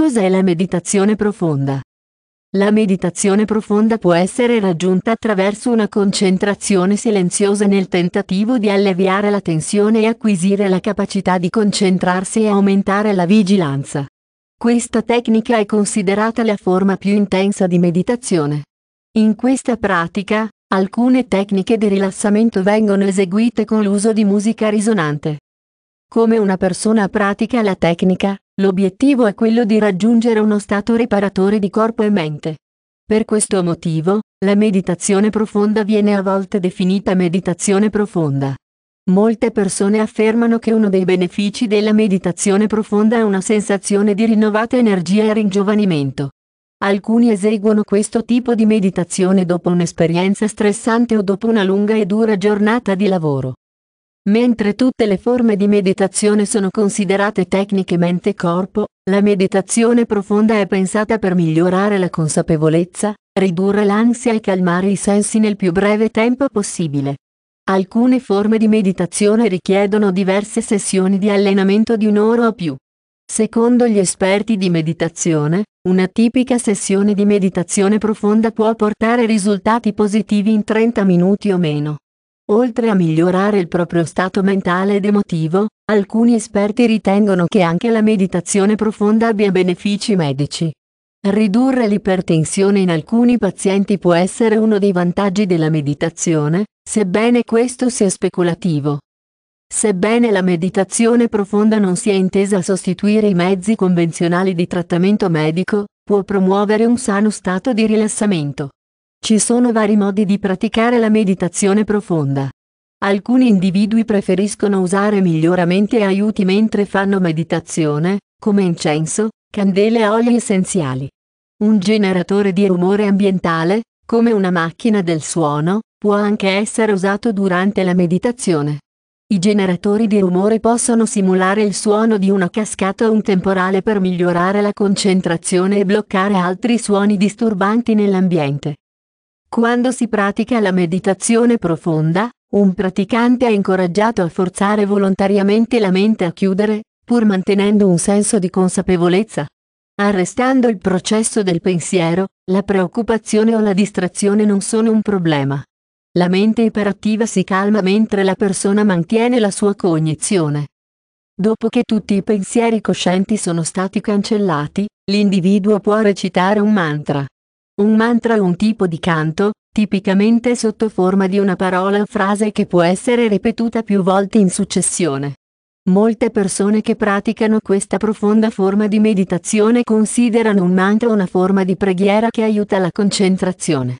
Cos'è la meditazione profonda? La meditazione profonda può essere raggiunta attraverso una concentrazione silenziosa nel tentativo di alleviare la tensione e acquisire la capacità di concentrarsi e aumentare la vigilanza. Questa tecnica è considerata la forma più intensa di meditazione. In questa pratica, alcune tecniche di rilassamento vengono eseguite con l'uso di musica risonante. Come una persona pratica la tecnica, L'obiettivo è quello di raggiungere uno stato riparatore di corpo e mente. Per questo motivo, la meditazione profonda viene a volte definita meditazione profonda. Molte persone affermano che uno dei benefici della meditazione profonda è una sensazione di rinnovata energia e ringiovanimento. Alcuni eseguono questo tipo di meditazione dopo un'esperienza stressante o dopo una lunga e dura giornata di lavoro. Mentre tutte le forme di meditazione sono considerate tecniche mente-corpo, la meditazione profonda è pensata per migliorare la consapevolezza, ridurre l'ansia e calmare i sensi nel più breve tempo possibile. Alcune forme di meditazione richiedono diverse sessioni di allenamento di un'ora o più. Secondo gli esperti di meditazione, una tipica sessione di meditazione profonda può portare risultati positivi in 30 minuti o meno. Oltre a migliorare il proprio stato mentale ed emotivo, alcuni esperti ritengono che anche la meditazione profonda abbia benefici medici. Ridurre l'ipertensione in alcuni pazienti può essere uno dei vantaggi della meditazione, sebbene questo sia speculativo. Sebbene la meditazione profonda non sia intesa a sostituire i mezzi convenzionali di trattamento medico, può promuovere un sano stato di rilassamento. Ci sono vari modi di praticare la meditazione profonda. Alcuni individui preferiscono usare miglioramenti e aiuti mentre fanno meditazione, come incenso, candele e oli essenziali. Un generatore di rumore ambientale, come una macchina del suono, può anche essere usato durante la meditazione. I generatori di rumore possono simulare il suono di una cascata o un temporale per migliorare la concentrazione e bloccare altri suoni disturbanti nell'ambiente. Quando si pratica la meditazione profonda, un praticante è incoraggiato a forzare volontariamente la mente a chiudere, pur mantenendo un senso di consapevolezza. Arrestando il processo del pensiero, la preoccupazione o la distrazione non sono un problema. La mente iperattiva si calma mentre la persona mantiene la sua cognizione. Dopo che tutti i pensieri coscienti sono stati cancellati, l'individuo può recitare un mantra. Un mantra è un tipo di canto, tipicamente sotto forma di una parola o frase che può essere ripetuta più volte in successione. Molte persone che praticano questa profonda forma di meditazione considerano un mantra una forma di preghiera che aiuta la concentrazione.